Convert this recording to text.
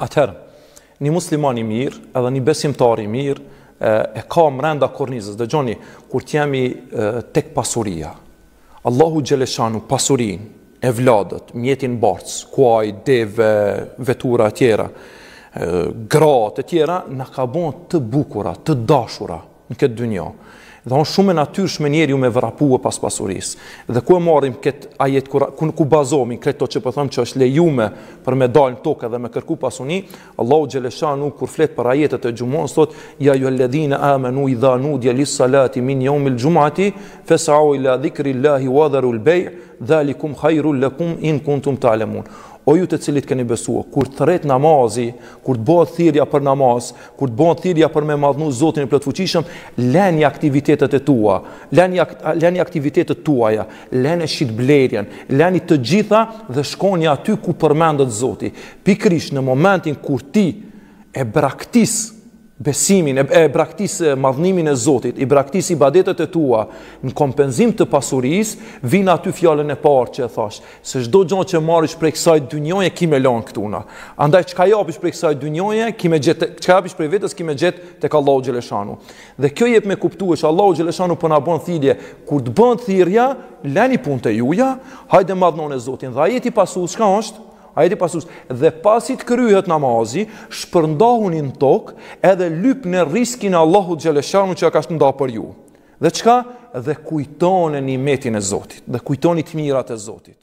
Atëherë, një musliman i mirë edhe një besimtar i mirë e ka mrenda kornizës. Dhe gjoni, kur t'jemi tek pasuria, Allahu Gjeleshanu pasurin e vladët, mjetin barcë, kuaj, deve, vetura, tjera, gratë, tjera, në ka bon të bukura, të dashura, në këtë dynjo. Dhe on shumë e njeri ju me e pas pasurisë. Dhe ku e marrim këtë ajet ku, ku këtë këto që po them që është lejuar për me dalë në tokë dhe me kërku pasuni, Allahu xhaleshanu kur flet për ajetet e gjumon thotë ja ju alladhina amanu i dhanu lis salati min yawmil jumati fasau ila dhikrillahi wa dharul bay' dhalikum khairul lakum in kuntum ta'lamun. Ta o ju të cilit keni besuar, kur të rret namazi, kur të bëhet thirrja për namaz, kur të bëhet thirrja për me madhnu Zotin e plotfuqishëm, lëni aktivitetet e tua, lëni lëni aktivitetet tuaja, lëni shit blerjen, lëni të gjitha dhe shkoni aty ku përmendet Zoti. Pikrisht në momentin kur ti e braktis besimin e, e madhnimin e Zotit, i braktis i badetet e tua në kompenzim të pasuris, vina aty fjallën e parë që e thash, se shdo gjonë që marrish prej kësaj dynjoje, kime me lonë këtuna. Andaj, qka japish prej kësaj dynjoje, ki me gjetë, qka prej vetës, kime gjetë të ka Allahu Gjeleshanu. Dhe kjo jep me kuptu e që Allahu Gjeleshanu përna po bon thidje, kur të bën thirja, leni pun të juja, hajde madhnone Zotin, dhe ajeti pasu, shka është? Ajeti pasus, dhe pasit kryhet namazi, shpërndahun në tokë edhe lyp në riskin Allahut Gjeleshanu që ka shpërnda për ju. Dhe qka? Dhe kujtoni një metin e Zotit, dhe kujtoni të mirat e Zotit.